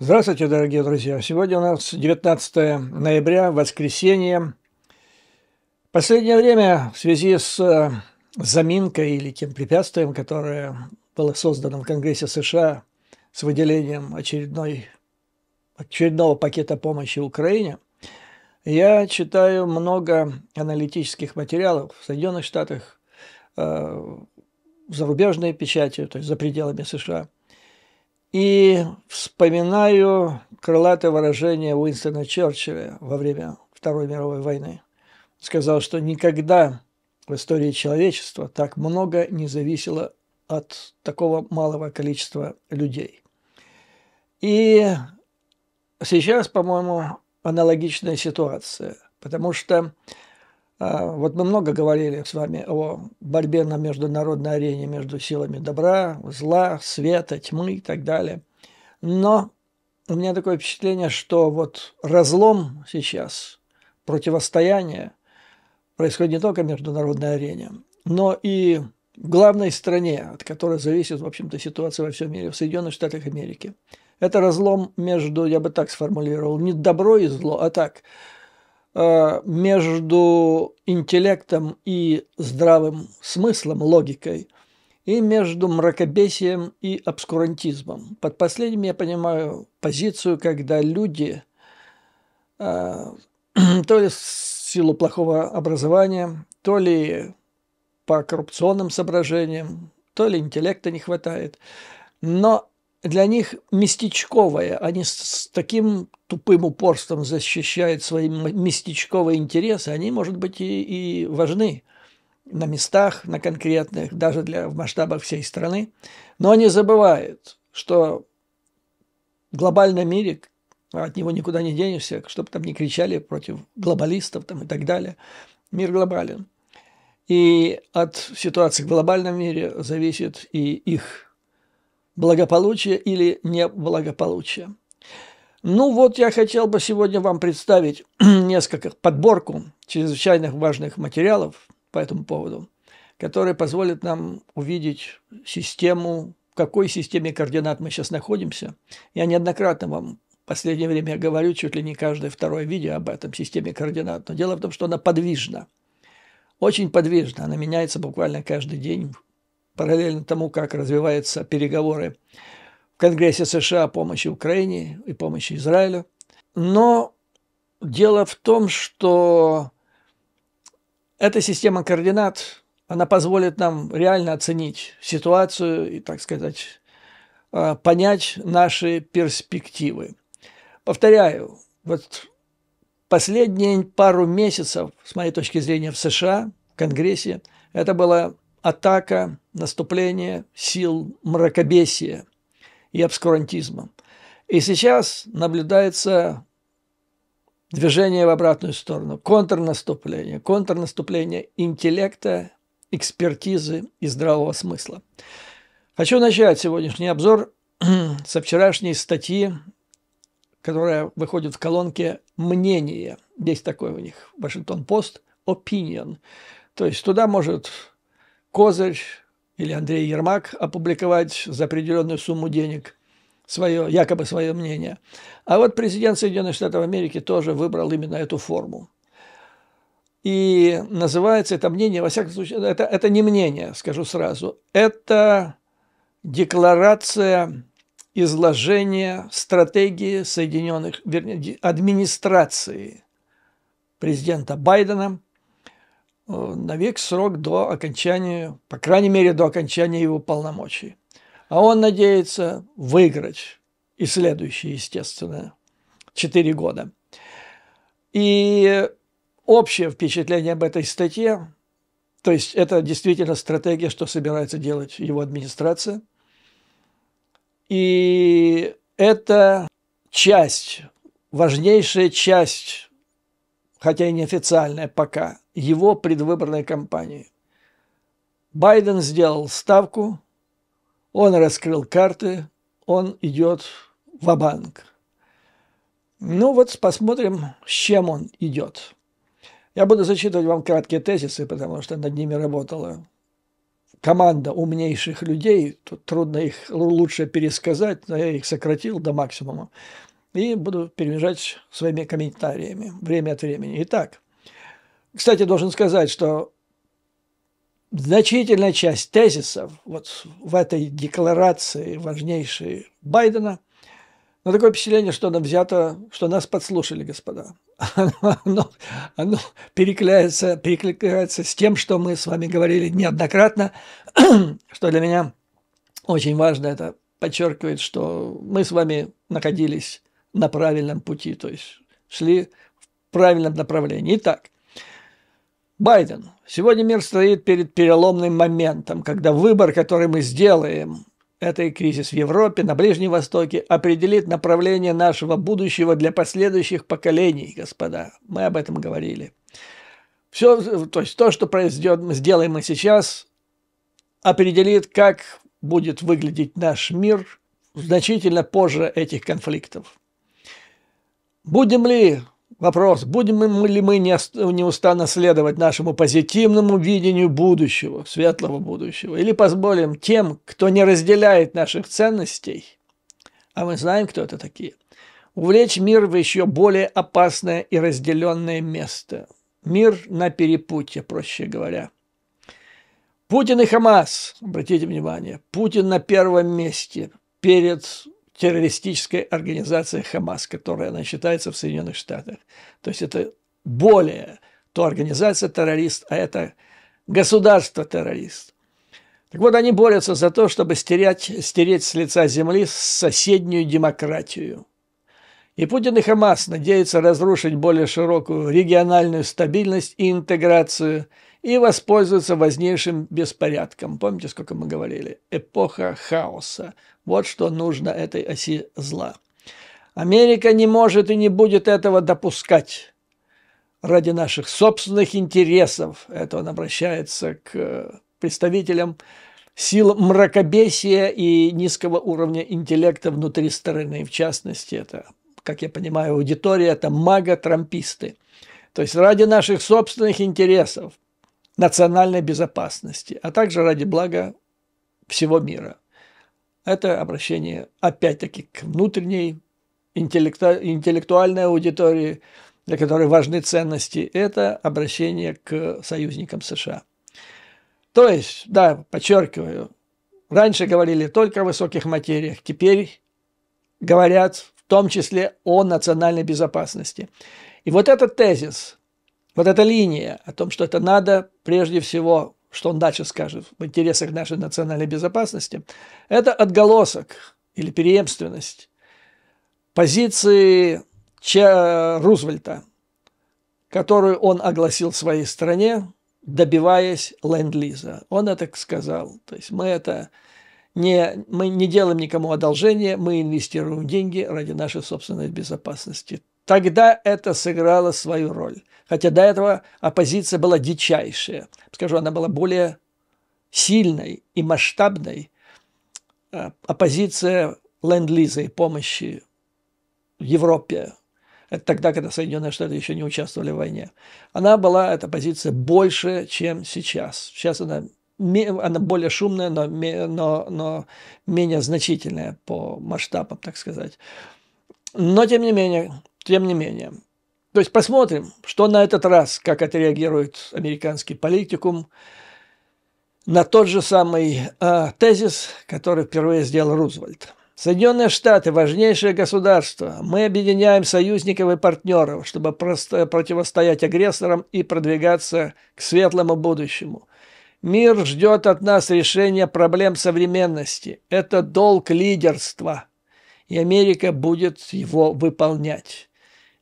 Здравствуйте, дорогие друзья! Сегодня у нас 19 ноября, воскресенье. последнее время в связи с э, заминкой или тем препятствием, которое было создано в Конгрессе США с выделением очередной, очередного пакета помощи Украине, я читаю много аналитических материалов в Соединенных Штатах, э, в зарубежной печати, то есть за пределами США – и вспоминаю крылатое выражение Уинстона Черчилля во время Второй мировой войны. Сказал, что никогда в истории человечества так много не зависело от такого малого количества людей. И сейчас, по-моему, аналогичная ситуация, потому что а, вот мы много говорили с вами о борьбе на международной арене между силами добра, зла, света, тьмы и так далее. Но у меня такое впечатление, что вот разлом сейчас, противостояние происходит не только на международной арене, но и в главной стране, от которой зависит, в общем-то, ситуация во всем мире, в Соединенных Штатах Америки. Это разлом между, я бы так сформулировал, не добро и зло, а так – Э, между интеллектом и здравым смыслом, логикой, и между мракобесием и обскурантизмом. Под последним я понимаю позицию, когда люди э, то ли в силу плохого образования, то ли по коррупционным соображениям, то ли интеллекта не хватает, но для них местечковое. Они с таким тупым упорством защищают свои местечковые интересы. Они, может быть, и, и важны на местах, на конкретных, даже для, в масштабах всей страны. Но они забывают, что в глобальном мире от него никуда не денешься, чтобы там не кричали против глобалистов там, и так далее. Мир глобален. И от ситуации в глобальном мире зависит и их благополучия или неблагополучия. Ну вот я хотел бы сегодня вам представить несколько подборку чрезвычайно важных материалов по этому поводу, которые позволят нам увидеть систему, в какой системе координат мы сейчас находимся. Я неоднократно вам в последнее время говорю чуть ли не каждое второе видео об этом системе координат. Но дело в том, что она подвижна. Очень подвижна. Она меняется буквально каждый день параллельно тому, как развиваются переговоры в Конгрессе США о помощи Украине и помощи Израилю. Но дело в том, что эта система координат, она позволит нам реально оценить ситуацию и, так сказать, а, понять наши перспективы. Повторяю, вот последние пару месяцев, с моей точки зрения, в США, в Конгрессе, это было атака, наступление сил мракобесия и обскурантизма. И сейчас наблюдается движение в обратную сторону, контрнаступление, контрнаступление интеллекта, экспертизы и здравого смысла. Хочу начать сегодняшний обзор со вчерашней статьи, которая выходит в колонке «Мнение». Есть такой у них Вашингтон-Пост «Opinion». То есть туда может Козырь или Андрей Ермак опубликовать за определенную сумму денег свое, якобы свое мнение. А вот президент Соединенных Штатов Америки тоже выбрал именно эту форму. И называется это мнение, во всяком случае, это, это не мнение, скажу сразу, это декларация изложения стратегии Соединенных, вернее, администрации президента Байдена – Э, на век срок до окончания, по крайней мере, до окончания его полномочий. А он надеется выиграть и следующие, естественно, четыре года. И общее впечатление об этой статье, то есть это действительно стратегия, что собирается делать его администрация. И это часть, важнейшая часть, хотя и неофициальная пока, его предвыборной кампании. Байден сделал ставку, он раскрыл карты, он идет в банк Ну вот посмотрим, с чем он идет. Я буду зачитывать вам краткие тезисы, потому что над ними работала команда умнейших людей. Тут трудно их лучше пересказать, но я их сократил до максимума. И буду перемежать своими комментариями время от времени. Итак, кстати, должен сказать, что значительная часть тезисов вот в этой декларации важнейшей Байдена – но такое впечатление, что она взята, что нас подслушали, господа. Оно, оно, оно перекликается, перекликается с тем, что мы с вами говорили неоднократно, что для меня очень важно это подчеркивает, что мы с вами находились на правильном пути, то есть шли в правильном направлении. Итак, Байден, сегодня мир стоит перед переломным моментом, когда выбор, который мы сделаем, это и кризис в Европе, на Ближнем Востоке, определит направление нашего будущего для последующих поколений, господа. Мы об этом говорили. Все, то есть то, что произойдет, мы сделаем мы сейчас, определит, как будет выглядеть наш мир значительно позже этих конфликтов. Будем ли Вопрос, будем мы ли мы неустанно следовать нашему позитивному видению будущего, светлого будущего, или позволим тем, кто не разделяет наших ценностей, а мы знаем, кто это такие, увлечь мир в еще более опасное и разделенное место. Мир на перепутье, проще говоря. Путин и Хамас, обратите внимание, Путин на первом месте перед террористическая организация Хамас, которая она считается в Соединенных Штатах. То есть это более то организация террорист, а это государство террорист. Так вот, они борются за то, чтобы стереть, стереть с лица земли соседнюю демократию. И Путин и Хамас надеются разрушить более широкую региональную стабильность и интеграцию – и воспользоваться вознейшим беспорядком. Помните, сколько мы говорили? Эпоха хаоса. Вот что нужно этой оси зла. Америка не может и не будет этого допускать. Ради наших собственных интересов, это он обращается к представителям сил мракобесия и низкого уровня интеллекта внутри страны. В частности, это, как я понимаю, аудитория – это мага-трамписты. То есть ради наших собственных интересов национальной безопасности, а также ради блага всего мира. Это обращение опять-таки к внутренней интеллекту... интеллектуальной аудитории, для которой важны ценности. Это обращение к союзникам США. То есть, да, подчеркиваю, раньше говорили только о высоких материях, теперь говорят в том числе о национальной безопасности. И вот этот тезис вот эта линия о том, что это надо прежде всего, что он дальше скажет, в интересах нашей национальной безопасности, это отголосок или преемственность позиции Че э, Рузвельта, которую он огласил своей стране, добиваясь ленд-лиза. Он это сказал. То есть мы это не, мы не делаем никому одолжение, мы инвестируем деньги ради нашей собственной безопасности тогда это сыграло свою роль. Хотя до этого оппозиция была дичайшая. Скажу, она была более сильной и масштабной. А, оппозиция ленд-лиза и помощи в Европе. Это тогда, когда Соединенные Штаты еще не участвовали в войне. Она была, эта позиция, больше, чем сейчас. Сейчас она, она более шумная, но, но, но менее значительная по масштабам, так сказать. Но, тем не менее, тем не менее. То есть посмотрим, что на этот раз, как отреагирует американский политикум на тот же самый э, тезис, который впервые сделал Рузвельт. Соединенные Штаты – важнейшее государство. Мы объединяем союзников и партнеров, чтобы просто противостоять агрессорам и продвигаться к светлому будущему. Мир ждет от нас решения проблем современности. Это долг лидерства, и Америка будет его выполнять.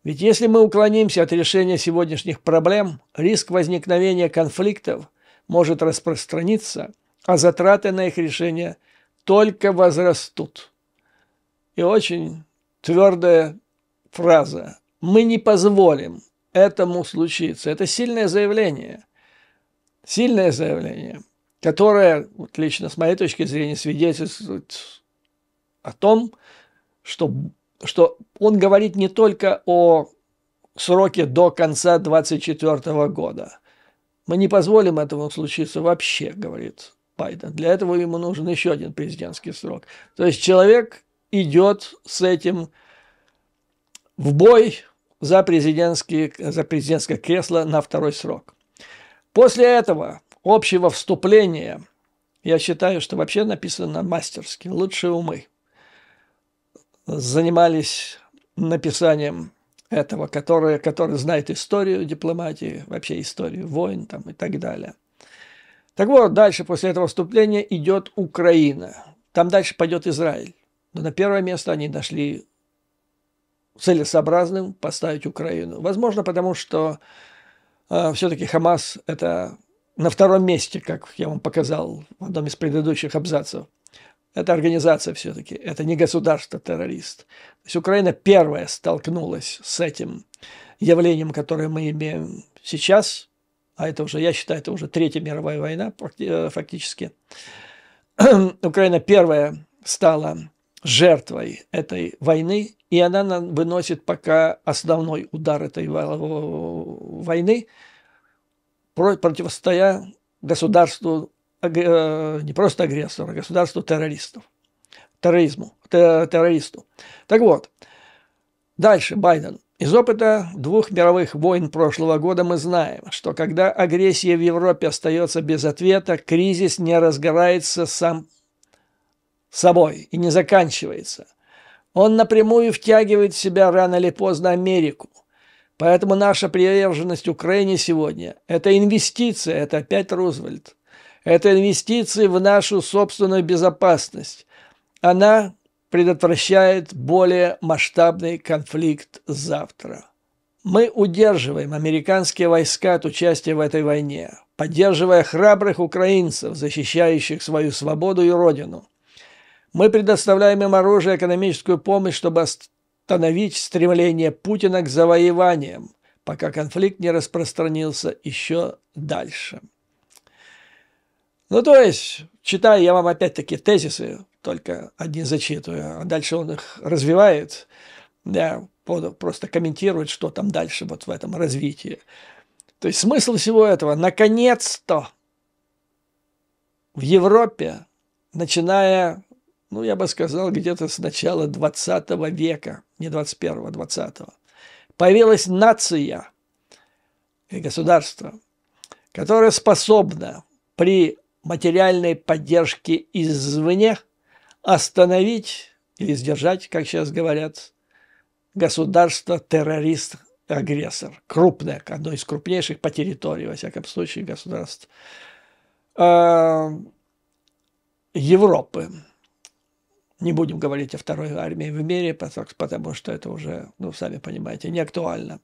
Ведь если мы уклонимся от решения сегодняшних проблем, риск возникновения конфликтов может распространиться, а затраты на их решение только возрастут. И очень твердая фраза. Мы не позволим этому случиться. Это сильное заявление. Сильное заявление, которое, вот лично с моей точки зрения, свидетельствует о том, что что он говорит не только о сроке до конца 2024 года. Мы не позволим этому случиться вообще, говорит Байден. Для этого ему нужен еще один президентский срок. То есть человек идет с этим в бой за, президентские за президентское кресло на второй срок. После этого общего вступления, я считаю, что вообще написано мастерски, лучшие умы – занимались написанием этого, который, который знает историю дипломатии, вообще историю войн там, и так далее. Так вот, дальше после этого вступления идет Украина. Там дальше пойдет Израиль. Но на первое место они нашли целесообразным поставить Украину. Возможно, потому что э, все-таки Хамас это на втором месте, как я вам показал в одном из предыдущих абзацев. Это организация все-таки, это не государство-террорист. То есть Украина первая столкнулась с этим явлением, которое мы имеем сейчас, а это уже, я считаю, это уже Третья мировая война э, фактически. Украина первая стала жертвой этой войны, и она выносит пока основной удар этой войны, противостоя государству Э, не просто агрессору, а государству террористов. Терроризму, террористу. Так вот, дальше Байден. Из опыта двух мировых войн прошлого года мы знаем, что когда агрессия в Европе остается без ответа, кризис не разгорается сам собой и не заканчивается. Он напрямую втягивает в себя рано или поздно Америку. Поэтому наша приверженность Украине сегодня – это инвестиция, это опять Рузвельт. Это инвестиции в нашу собственную безопасность. Она предотвращает более масштабный конфликт завтра. Мы удерживаем американские войска от участия в этой войне, поддерживая храбрых украинцев, защищающих свою свободу и родину. Мы предоставляем им оружие и экономическую помощь, чтобы остановить стремление Путина к завоеваниям, пока конфликт не распространился еще дальше. Ну, то есть, читаю я вам опять-таки тезисы, только одни зачитываю, а дальше он их развивает, да, просто комментирует, что там дальше вот в этом развитии. То есть смысл всего этого, наконец-то в Европе, начиная, ну, я бы сказал, где-то с начала 20 века, не 21-го, 20 а появилась нация и государство, которое способно при материальной поддержки извне остановить или сдержать, как сейчас говорят, государство-террорист агрессор, крупное, одно из крупнейших по территории, во всяком случае, государств э, Европы. Не будем говорить о второй армии в мире, потому что это уже, ну, сами понимаете, не актуально.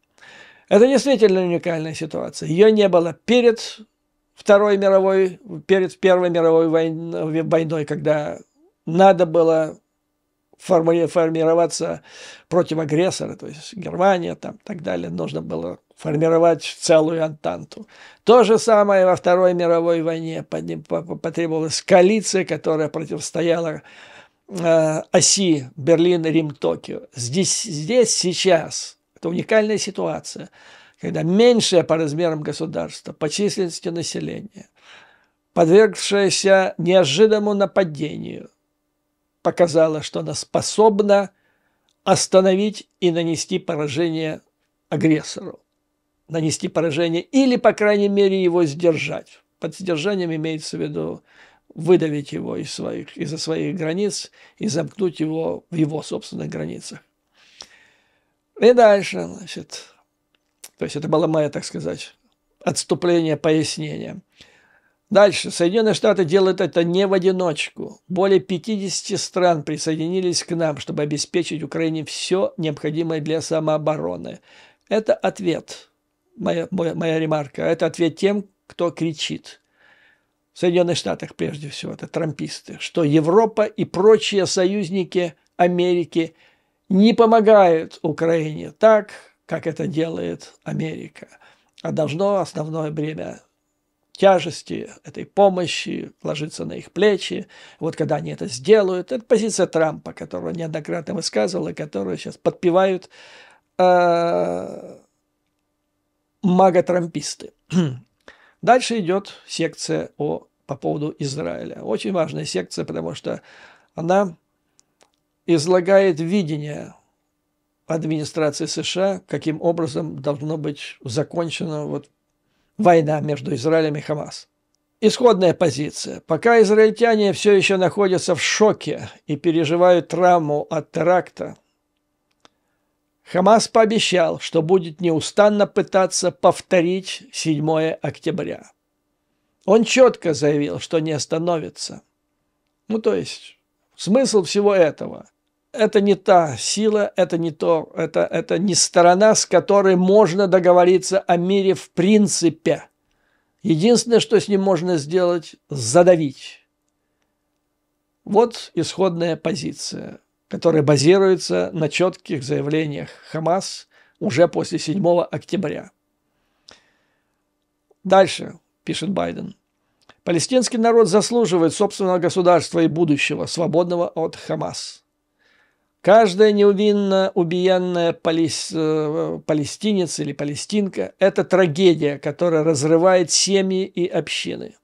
Это действительно уникальная ситуация. Ее не было перед Второй мировой, перед Первой мировой войной, войной когда надо было форми формироваться против агрессора, то есть Германия там так далее, нужно было формировать целую Антанту. То же самое во Второй мировой войне под ним потребовалась коалиция, которая противостояла э, оси Берлин-Рим-Токио. Здесь, здесь сейчас это уникальная ситуация – когда меньшее по размерам государство, по численности населения, подвергшееся неожиданному нападению, показало, что оно способно остановить и нанести поражение агрессору, нанести поражение или, по крайней мере, его сдержать. Под сдержанием имеется в виду выдавить его из своих, из своих границ и замкнуть его в его собственных границах. И дальше, значит, то есть это было мое, так сказать, отступление, пояснение. Дальше. Соединенные Штаты делают это не в одиночку. Более 50 стран присоединились к нам, чтобы обеспечить Украине все необходимое для самообороны. Это ответ, моя, моя, моя ремарка, это ответ тем, кто кричит. В Соединенных Штатах прежде всего, это трамписты, что Европа и прочие союзники Америки не помогают Украине так, как это делает Америка. А должно основное время тяжести этой помощи ложиться на их плечи. Вот когда они это сделают, это позиция Трампа, которую неоднократно высказывал, и которую сейчас подпевают э, мага-трамписты. Дальше идет секция о, по поводу Израиля. Очень важная секция, потому что она излагает видение администрации США, каким образом должно быть закончена вот война между Израилем и Хамас. Исходная позиция. Пока израильтяне все еще находятся в шоке и переживают травму от теракта, Хамас пообещал, что будет неустанно пытаться повторить 7 октября. Он четко заявил, что не остановится. Ну, то есть, смысл всего этого – это не та сила, это не то, это, это не сторона, с которой можно договориться о мире в принципе. Единственное, что с ним можно сделать – задавить. Вот исходная позиция, которая базируется на четких заявлениях Хамас уже после 7 октября. Дальше, пишет Байден. Палестинский народ заслуживает собственного государства и будущего, свободного от Хамас. Каждая неувинно убиянная палес... Э, палестинец или палестинка – это трагедия, которая разрывает семьи и общины.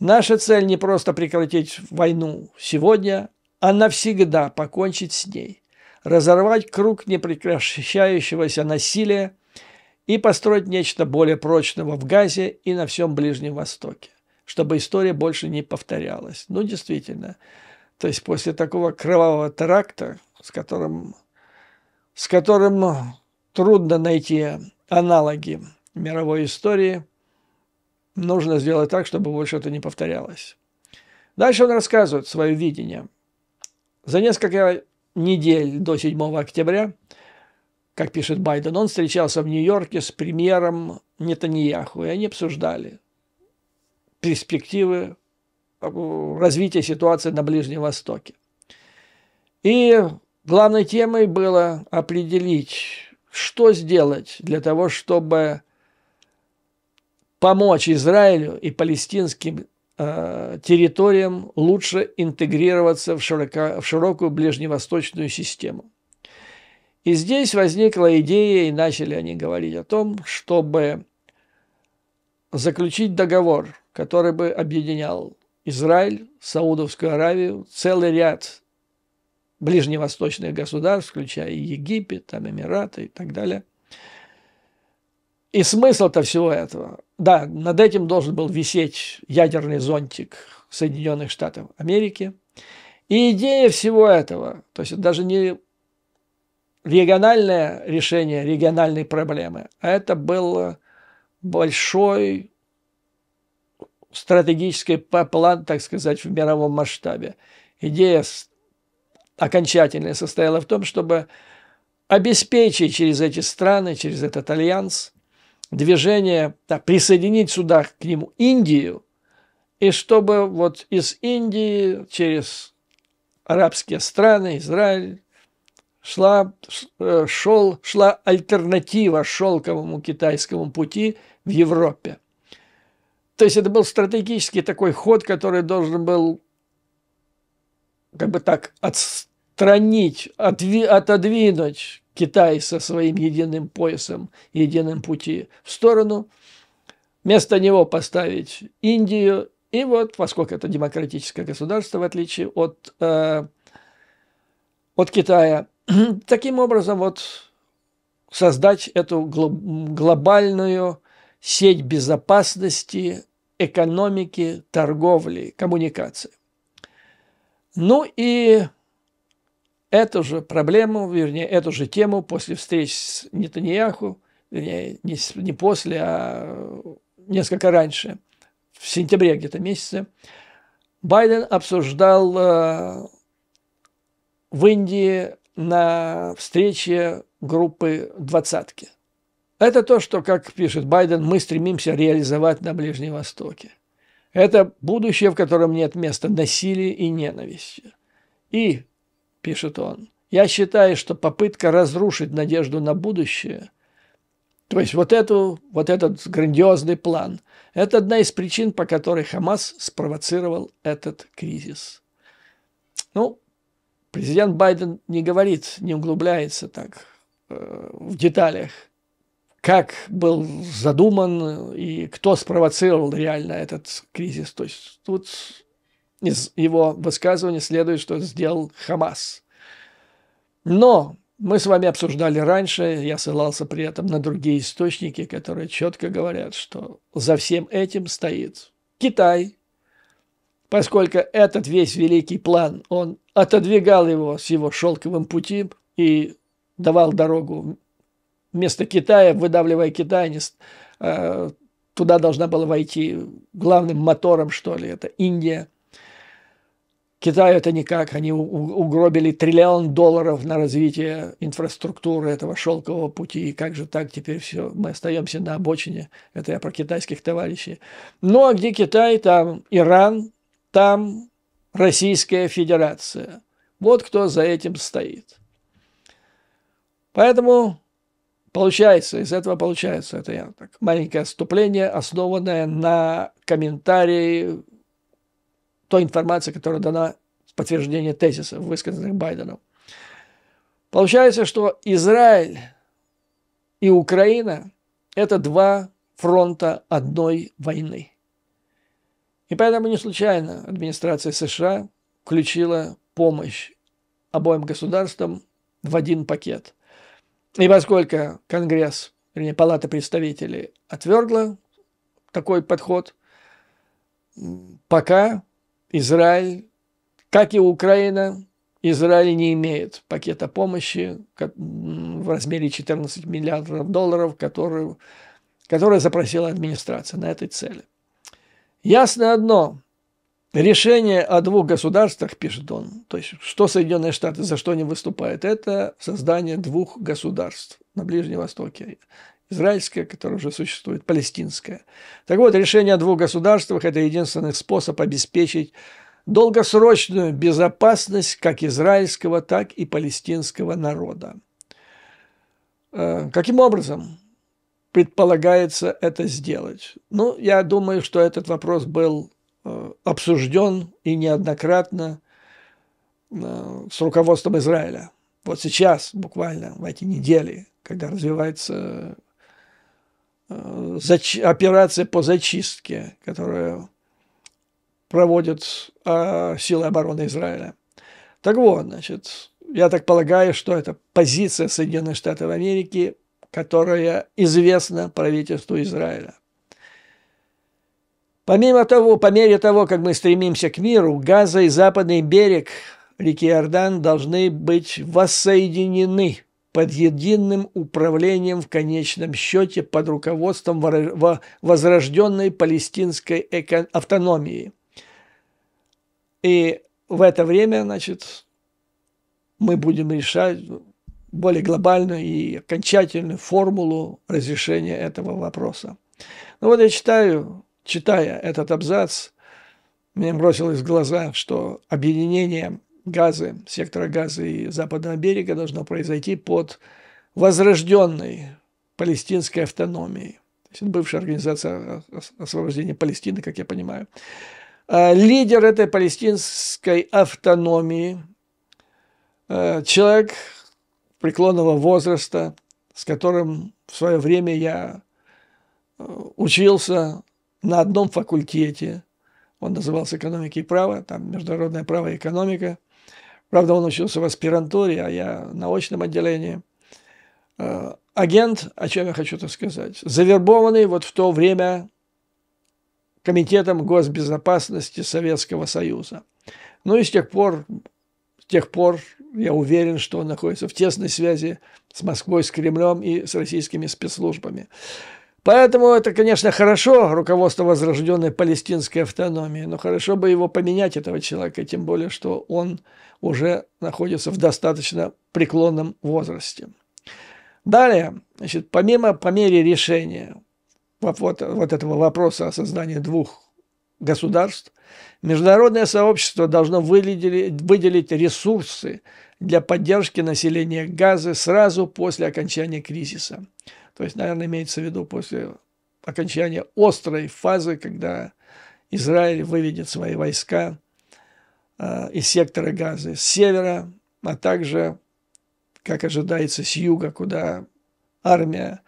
Наша цель не просто прекратить войну сегодня, а навсегда покончить с ней, разорвать круг непрекращающегося насилия и построить нечто более прочного в Газе и на всем Ближнем Востоке, чтобы история больше не повторялась. Ну, действительно, то есть после такого кровавого теракта, с которым, с которым трудно найти аналоги мировой истории, нужно сделать так, чтобы больше это не повторялось. Дальше он рассказывает свое видение. За несколько недель до 7 октября, как пишет Байден, он встречался в Нью-Йорке с премьером Нетаньяху, и они обсуждали перспективы развития ситуации на Ближнем Востоке. И главной темой было определить, что сделать для того, чтобы помочь Израилю и палестинским э, территориям лучше интегрироваться в, широко, в широкую ближневосточную систему. И здесь возникла идея, и начали они говорить о том, чтобы заключить договор, который бы объединял Израиль, Саудовскую Аравию, целый ряд ближневосточных государств, включая Египет, там Эмираты и так далее. И смысл-то всего этого, да, над этим должен был висеть ядерный зонтик Соединенных Штатов Америки. И идея всего этого, то есть даже не региональное решение региональной проблемы, а это был большой стратегический план, так сказать, в мировом масштабе. Идея окончательная состояла в том, чтобы обеспечить через эти страны, через этот альянс движение, да, присоединить сюда к нему Индию, и чтобы вот из Индии через арабские страны, Израиль, шла, э, шел, шла альтернатива шелковому китайскому пути в Европе. То есть это был стратегический такой ход, который должен был как бы так отстранить, отви, отодвинуть Китай со своим единым поясом, единым пути в сторону, вместо него поставить Индию. И вот, поскольку это демократическое государство, в отличие от, э, от Китая, таким образом вот создать эту глобальную сеть безопасности, экономики, торговли, коммуникации. Ну и эту же проблему, вернее, эту же тему после встреч с Нетаньяху, вернее, не, не после, а несколько раньше, в сентябре где-то месяце, Байден обсуждал э, в Индии на встрече группы «двадцатки». Это то, что, как пишет Байден, мы стремимся реализовать на Ближнем Востоке. Это будущее, в котором нет места насилия и ненависти. И, пишет он, я считаю, что попытка разрушить надежду на будущее, то есть вот, эту, вот этот грандиозный план, это одна из причин, по которой Хамас спровоцировал этот кризис. Ну, президент Байден не говорит, не углубляется так э, в деталях – как был задуман и кто спровоцировал реально этот кризис. То есть тут из его высказывания следует, что сделал Хамас. Но мы с вами обсуждали раньше, я ссылался при этом на другие источники, которые четко говорят, что за всем этим стоит Китай, поскольку этот весь великий план, он отодвигал его с его шелковым пути и давал дорогу вместо Китая, выдавливая Китай, э, туда должна была войти главным мотором, что ли, это Индия. Китаю это никак, они угробили триллион долларов на развитие инфраструктуры этого шелкового пути, и как же так, теперь все, мы остаемся на обочине, это я про китайских товарищей. Ну, а где Китай, там Иран, там Российская Федерация. Вот кто за этим стоит. Поэтому Получается, из этого получается, это я так, маленькое отступление, основанное на комментарии той информации, которая дана в подтверждение тезиса высказанных Байденом. Получается, что Израиль и Украина – это два фронта одной войны. И поэтому не случайно администрация США включила помощь обоим государствам в один пакет – и поскольку Конгресс, вернее, Палата представителей отвергла такой подход, пока Израиль, как и Украина, Израиль не имеет пакета помощи в размере 14 миллиардов долларов, которую, который запросила администрация на этой цели. Ясно одно, Решение о двух государствах, пишет он, то есть что Соединенные Штаты за что не выступают, это создание двух государств на Ближнем Востоке. Израильское, которое уже существует, палестинское. Так вот, решение о двух государствах – это единственный способ обеспечить долгосрочную безопасность как израильского, так и палестинского народа. Э, каким образом предполагается это сделать? Ну, я думаю, что этот вопрос был Э, обсужден и неоднократно э, с руководством Израиля. Вот сейчас, буквально в эти недели, когда развивается э, операция по зачистке, которую проводят силы обороны Израиля. Так вот, значит, я так полагаю, что это позиция Соединенных Штатов Америки, которая известна правительству Израиля. Помимо того, по мере того, как мы стремимся к миру, Газа и западный берег реки Иордан должны быть воссоединены под единым управлением в конечном счете под руководством возрожденной палестинской автономии. И в это время, значит, мы будем решать более глобальную и окончательную формулу разрешения этого вопроса. Ну вот я читаю Читая этот абзац, мне бросилось в глаза, что объединение газы, сектора газа и западного берега должно произойти под возрожденной палестинской автономией. то есть бывшая организация освобождения Палестины, как я понимаю. А лидер этой палестинской автономии, э, человек преклонного возраста, с которым в свое время я э, учился на одном факультете. Он назывался «Экономика и право», там международное право и экономика. Правда, он учился в аспирантуре, а я на очном отделении. Э, агент, о чем я хочу так сказать, завербованный вот в то время Комитетом госбезопасности Советского Союза. Ну и с тех пор, с тех пор я уверен, что он находится в тесной связи с Москвой, с Кремлем и с российскими спецслужбами. Поэтому это, конечно, хорошо, руководство возрожденной палестинской автономии, но хорошо бы его поменять, этого человека, тем более, что он уже находится в достаточно преклонном возрасте. Далее, значит, помимо, по мере решения вот, вот, этого вопроса о создании двух государств, международное сообщество должно выделить, выделить ресурсы для поддержки населения Газы сразу после окончания кризиса – то есть, наверное, имеется в виду после окончания острой фазы, когда Израиль выведет свои войска э, из сектора Газы с севера, а также, как ожидается, с юга, куда армия,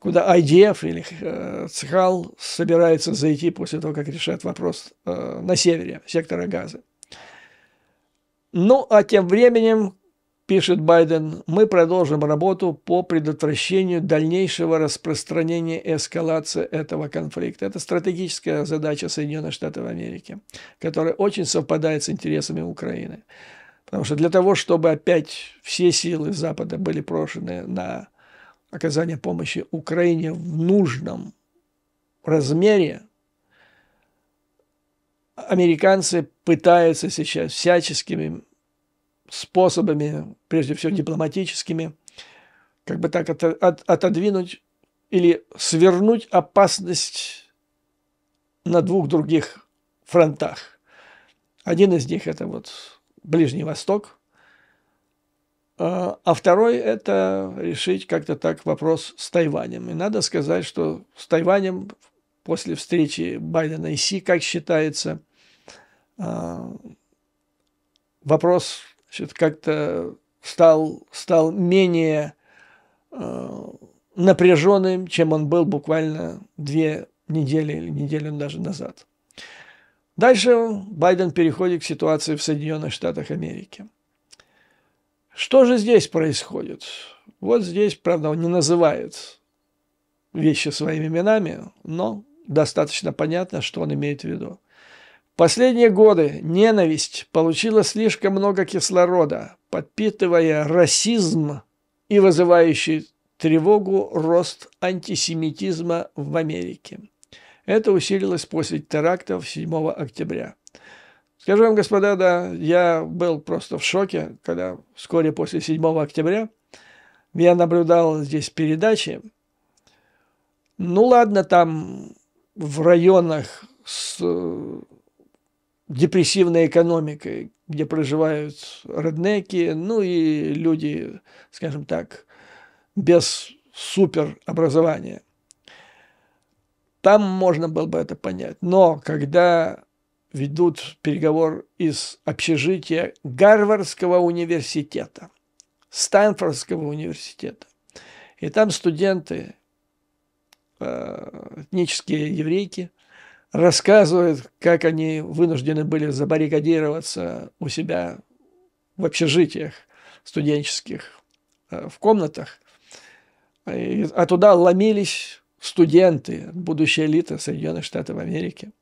куда IDF или э, ЦХАЛ собирается зайти после того, как решат вопрос э, на севере сектора Газы. Ну, а тем временем пишет Байден, мы продолжим работу по предотвращению дальнейшего распространения и эскалации этого конфликта. Это стратегическая задача Соединенных Штатов Америки, которая очень совпадает с интересами Украины. Потому что для того, чтобы опять все силы Запада были брошены на оказание помощи Украине в нужном размере, американцы пытаются сейчас всяческими способами, прежде всего дипломатическими, как бы так от, от, отодвинуть или свернуть опасность на двух других фронтах. Один из них – это вот Ближний Восток, а, а второй – это решить как-то так вопрос с Тайванем. И надо сказать, что с Тайванем после встречи Байдена и Си, как считается, а, вопрос что-то как-то стал, стал менее э, напряженным, чем он был буквально две недели или неделю даже назад. Дальше Байден переходит к ситуации в Соединенных Штатах Америки. Что же здесь происходит? Вот здесь, правда, он не называет вещи своими именами, но достаточно понятно, что он имеет в виду. Последние годы ненависть получила слишком много кислорода, подпитывая расизм и вызывающий тревогу рост антисемитизма в Америке. Это усилилось после терактов 7 октября. Скажу вам, господа, да, я был просто в шоке, когда вскоре после 7 октября я наблюдал здесь передачи. Ну ладно, там в районах с депрессивной экономикой, где проживают реднеки, ну и люди, скажем так, без суперобразования. Там можно было бы это понять. Но когда ведут переговор из общежития Гарвардского университета, Стэнфордского университета, и там студенты, э, этнические еврейки – рассказывают, как они вынуждены были забаррикадироваться у себя в общежитиях студенческих, э, в комнатах. А туда ломились студенты, будущая элита Соединенных Штатов Америки.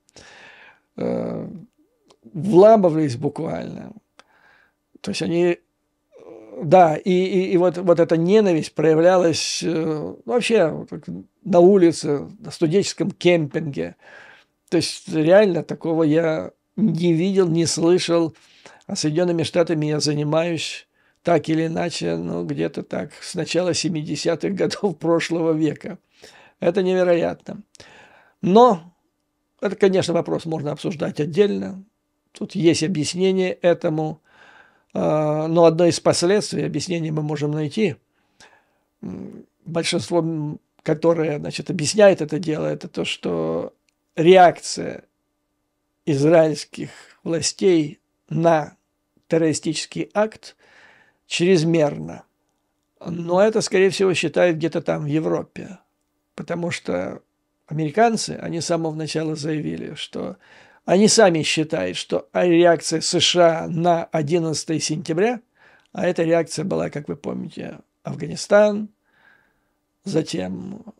Э, вламывались буквально. То есть они да, и, и, и вот, вот эта ненависть проявлялась э, вообще на улице, на студенческом кемпинге. То есть реально такого я не видел, не слышал. А Соединенными Штатами я занимаюсь так или иначе, ну, где-то так, с начала 70-х годов прошлого века. Это невероятно. Но это, конечно, вопрос можно обсуждать отдельно. Тут есть объяснение этому. А, но одно из последствий объяснения мы можем найти. Большинство, которое значит, объясняет это дело, это то, что реакция израильских властей на террористический акт чрезмерна. Но это, скорее всего, считают где-то там в Европе, потому что американцы, они с самого начала заявили, что они сами считают, что реакция США на 11 сентября, а эта реакция была, как вы помните, Афганистан, затем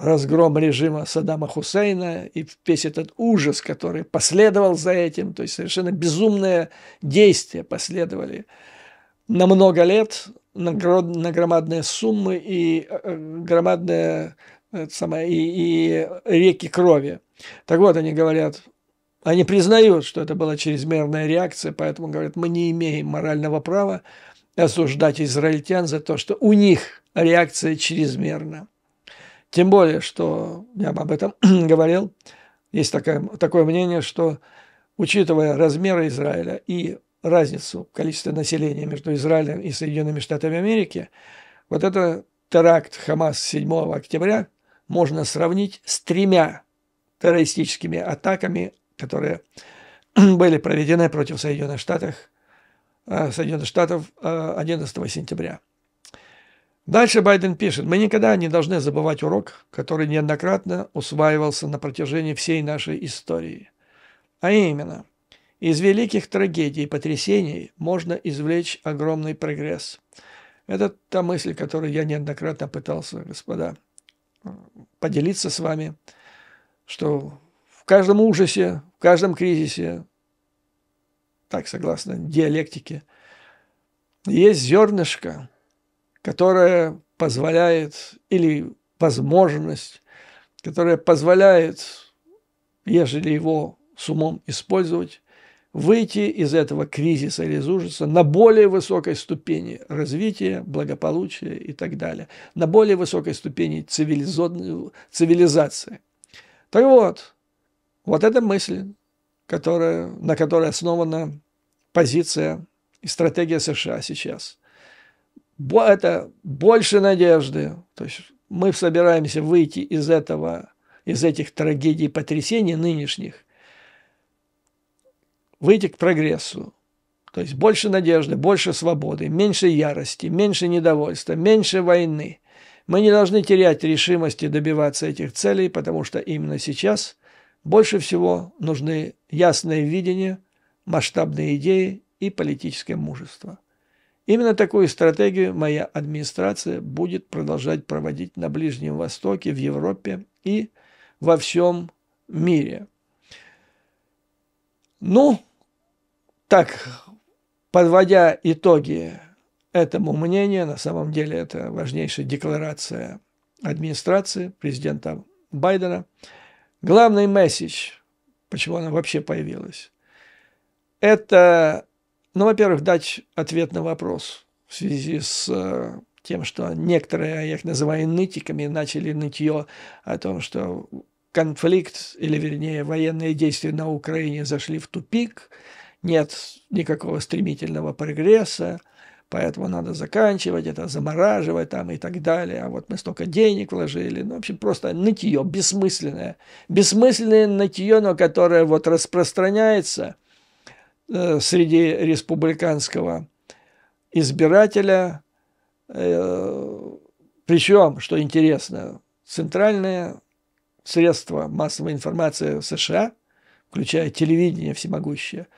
разгром режима Саддама Хусейна и весь этот ужас, который последовал за этим, то есть совершенно безумные действия последовали на много лет, на, громадные суммы и э, э, громадные э, самое, и, и реки крови. Так вот, они говорят, они признают, что это была чрезмерная реакция, поэтому говорят, мы не имеем морального права осуждать израильтян за то, что у них реакция чрезмерна. Тем более, что я об этом говорил, есть такое, такое мнение, что учитывая размеры Израиля и разницу количества населения между Израилем и Соединенными Штатами Америки, вот это теракт Хамас 7 октября можно сравнить с тремя террористическими атаками, которые были проведены против Соединенных Штатов, э, Соединенных Штатов 11 э, сентября. Дальше Байден пишет, мы никогда не должны забывать урок, который неоднократно усваивался на протяжении всей нашей истории. А именно, из великих трагедий и потрясений можно извлечь огромный прогресс. Это та мысль, которую я неоднократно пытался, господа, поделиться с вами, что в каждом ужасе, в каждом кризисе, так согласно диалектике, есть зернышко, которая позволяет, или возможность, которая позволяет, ежели его с умом использовать, выйти из этого кризиса или из ужаса на более высокой ступени развития, благополучия и так далее, на более высокой ступени цивилизации. Так вот, вот эта мысль, которая, на которой основана позиция и стратегия США сейчас – это больше надежды. То есть мы собираемся выйти из этого, из этих трагедий, потрясений нынешних, выйти к прогрессу. То есть больше надежды, больше свободы, меньше ярости, меньше недовольства, меньше войны. Мы не должны терять решимости добиваться этих целей, потому что именно сейчас больше всего нужны ясное видение, масштабные идеи и политическое мужество. Именно такую стратегию моя администрация будет продолжать проводить на Ближнем Востоке, в Европе и во всем мире. Ну, так, подводя итоги этому мнению, на самом деле это важнейшая декларация администрации президента Байдена. Главный месседж, почему она вообще появилась, это ну, во-первых, дать ответ на вопрос в связи с э, тем, что некоторые, я их называю нытиками, начали нытье о том, что конфликт, или вернее военные действия на Украине зашли в тупик, нет никакого стремительного прогресса, поэтому надо заканчивать это, замораживать там и так далее. А вот мы столько денег вложили. Ну, в общем, просто нытье бессмысленное. Бессмысленное нытье, но которое вот распространяется – Э, среди республиканского избирателя. Э, Причем, что интересно, центральные средства массовой информации в США, включая телевидение всемогущее,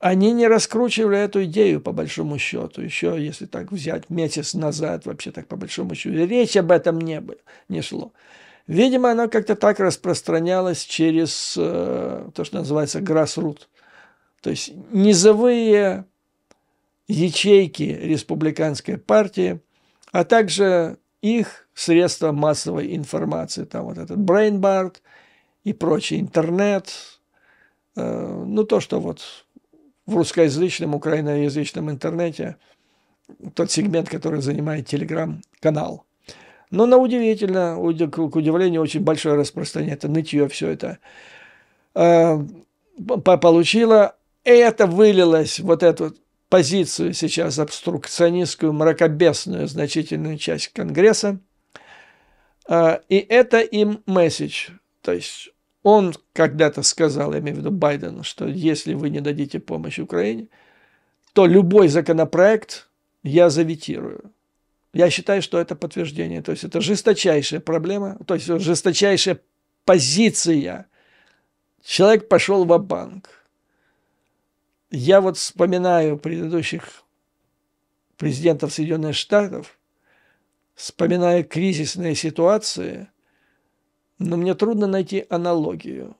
они не раскручивали эту идею, по большому счету. Еще, если так взять, месяц назад вообще так, по большому счету, речь об этом не, было, не шло. Видимо, она как-то так распространялась через э, то, что называется grassroots то есть низовые ячейки республиканской партии, а также их средства массовой информации, там вот этот Брейнбард и прочий интернет, э, ну то, что вот в русскоязычном, украиноязычном интернете, тот сегмент, который занимает телеграм-канал. Но на удивительно, к удивлению, очень большое распространение, это нытье все это, э, получило это вылилось, вот эту позицию сейчас обструкционистскую, мракобесную значительную часть Конгресса. А, и это им месседж. То есть он когда-то сказал, я имею в виду Байден, что если вы не дадите помощь Украине, то любой законопроект я заветирую. Я считаю, что это подтверждение. То есть это жесточайшая проблема, то есть жесточайшая позиция. Человек пошел в банк я вот вспоминаю предыдущих президентов Соединенных Штатов, вспоминаю кризисные ситуации, но мне трудно найти аналогию.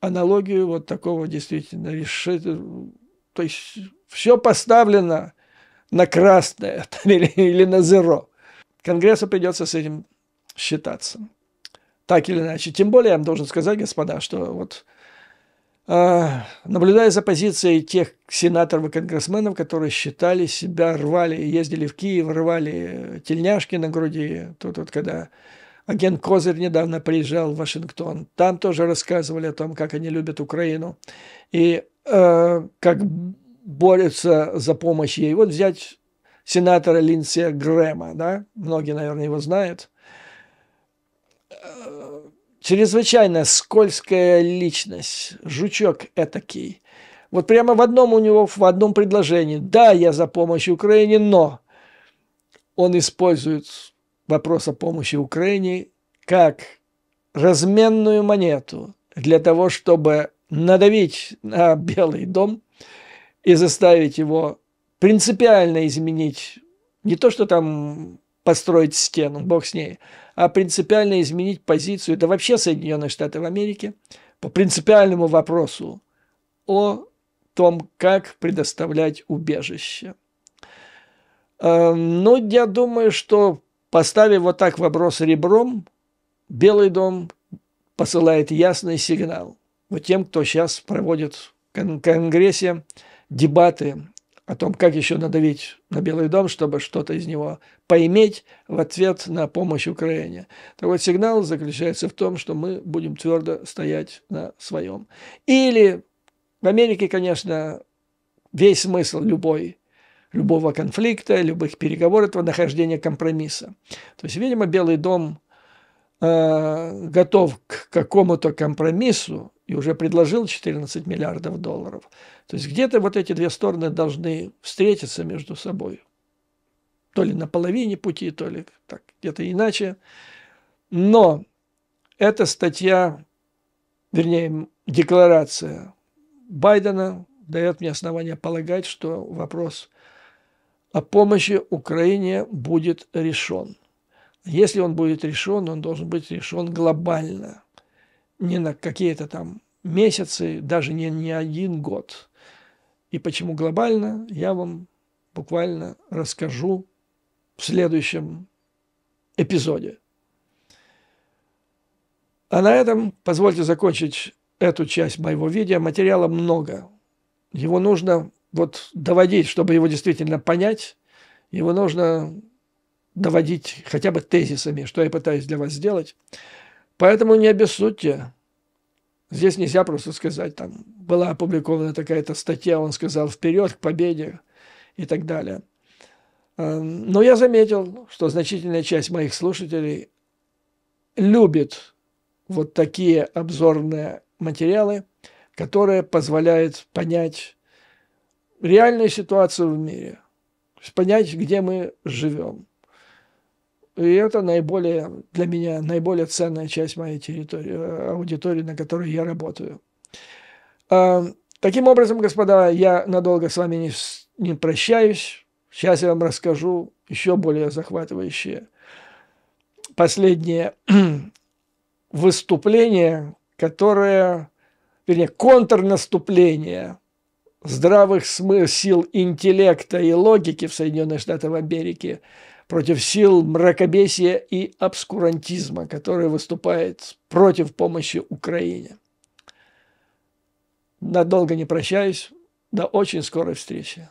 Аналогию вот такого действительно решить, То есть все поставлено на красное или, или на зеро. Конгрессу придется с этим считаться. Так или иначе. Тем более я вам должен сказать, господа, что вот Э, наблюдая за позицией тех сенаторов и конгрессменов, которые считали себя, рвали, ездили в Киев, рвали э, тельняшки на груди. Тут вот когда агент Козырь недавно приезжал в Вашингтон, там тоже рассказывали о том, как они любят Украину и э, как борются за помощь ей. Вот взять сенатора Линдсия Грэма, да, многие, наверное, его знают э, – Чрезвычайно скользкая личность, жучок этакий. Вот прямо в одном у него, в одном предложении. Да, я за помощь Украине, но он использует вопрос о помощи Украине как разменную монету для того, чтобы надавить на Белый дом и заставить его принципиально изменить не то, что там построить стену, бог с ней, а принципиально изменить позицию, да вообще Соединенных Штатов Америки, по принципиальному вопросу о том, как предоставлять убежище. Эм, Но ну, я думаю, что поставив вот так вопрос ребром, Белый дом посылает ясный сигнал вот тем, кто сейчас проводит в Конгрессе дебаты о том, как еще надавить на Белый дом, чтобы что-то из него поиметь в ответ на помощь Украине. Так вот, сигнал заключается в том, что мы будем твердо стоять на своем. Или в Америке, конечно, весь смысл любой любого конфликта, любых переговоров, этого нахождения компромисса. То есть, видимо, Белый дом э, готов к какому-то компромиссу, и уже предложил 14 миллиардов долларов. То есть где-то вот эти две стороны должны встретиться между собой. То ли на половине пути, то ли так, где-то иначе. Но эта статья, вернее, декларация Байдена дает мне основания полагать, что вопрос о помощи Украине будет решен. Если он будет решен, он должен быть решен глобально – не на какие-то там месяцы, даже не, не один год. И почему глобально, я вам буквально расскажу в следующем эпизоде. А на этом позвольте закончить эту часть моего видео. Материала много. Его нужно вот доводить, чтобы его действительно понять. Его нужно доводить хотя бы тезисами, что я пытаюсь для вас сделать. Поэтому не обессудьте. Здесь нельзя просто сказать, там была опубликована такая-то статья, он сказал «Вперед к победе!» и так далее. Эм, но я заметил, что значительная часть моих слушателей любит вот такие обзорные материалы, которые позволяют понять реальную ситуацию в мире, понять, где мы живем. И это наиболее, для меня, наиболее ценная часть моей территории, э, аудитории, на которой я работаю. Эм, таким образом, господа, я надолго с вами не, не прощаюсь. Сейчас я вам расскажу еще более захватывающее последнее выступление, которое, вернее, контрнаступление здравых смысл, сил, интеллекта и логики в Соединенных Штатах Америки – против сил мракобесия и обскурантизма, который выступает против помощи Украине. Надолго не прощаюсь. До очень скорой встречи.